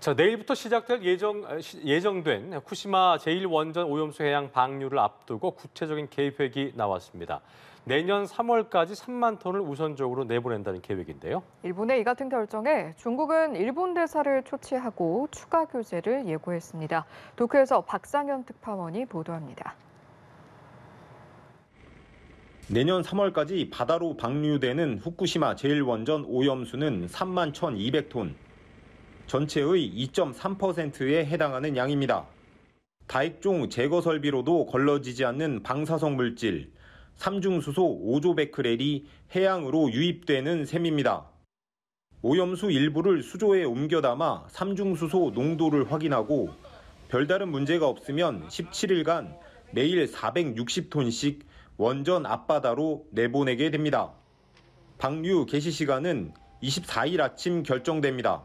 자, 내일부터 시작될 예정, 아, 예정된 쿠시마 제1원전 오염수 해양 방류를 앞두고 구체적인 계획이 나왔습니다. 내년 3월까지 3만 톤을 우선적으로 내보낸다는 계획인데요. 일본의 이 같은 결정에 중국은 일본 대사를 초치하고 추가 규제를 예고했습니다. 도쿄에서 박상현 특파원이 보도합니다. 내년 3월까지 바다로 방류되는 후쿠시마 제1원전 오염수는 3만 1,200톤. 전체의 2.3%에 해당하는 양입니다. 다액종 제거 설비로도 걸러지지 않는 방사성 물질, 삼중수소 5조 베크렐이 해양으로 유입되는 셈입니다. 오염수 일부를 수조에 옮겨 담아 삼중수소 농도를 확인하고 별다른 문제가 없으면 17일간 매일 460톤씩 원전 앞바다로 내보내게 됩니다. 방류 개시 시간은 24일 아침 결정됩니다.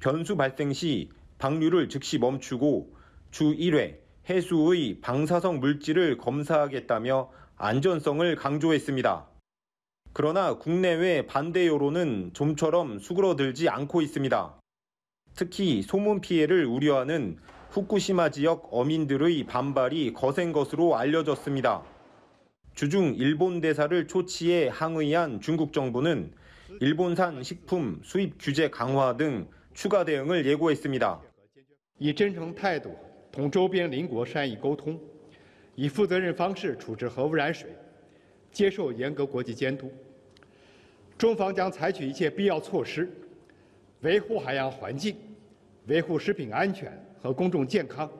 변수 발생 시 방류를 즉시 멈추고 주 1회 해수의 방사성 물질을 검사하겠다며 안전성을 강조했습니다. 그러나 국내외 반대 여론은 좀처럼 수그러들지 않고 있습니다. 특히 소문 피해를 우려하는 후쿠시마 지역 어민들의 반발이 거센 것으로 알려졌습니다. 주중 일본 대사를 초치해 항의한 중국 정부는 일본산 식품 수입 규제 강화 등 추가 대응을 예고했습니다. 이 진정 태도, 동조변 邻国善意沟通,이负责任方式处置核污染水,接受严格国际监督. 중방 将采取一切必要措施,维护海洋环境,维护食品安全和公众健康.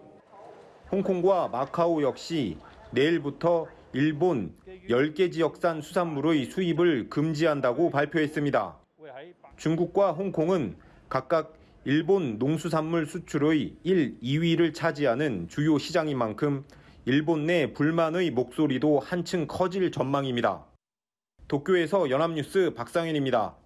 홍콩과 마카오 역시 내일부터 일본 10개 지역산 수산물의 수입을 금지한다고 발표했습니다. 중국과 홍콩은 각각 일본 농수산물 수출의 1, 2위를 차지하는 주요 시장인 만큼 일본 내 불만의 목소리도 한층 커질 전망입니다. 도쿄에서 연합뉴스 박상현입니다.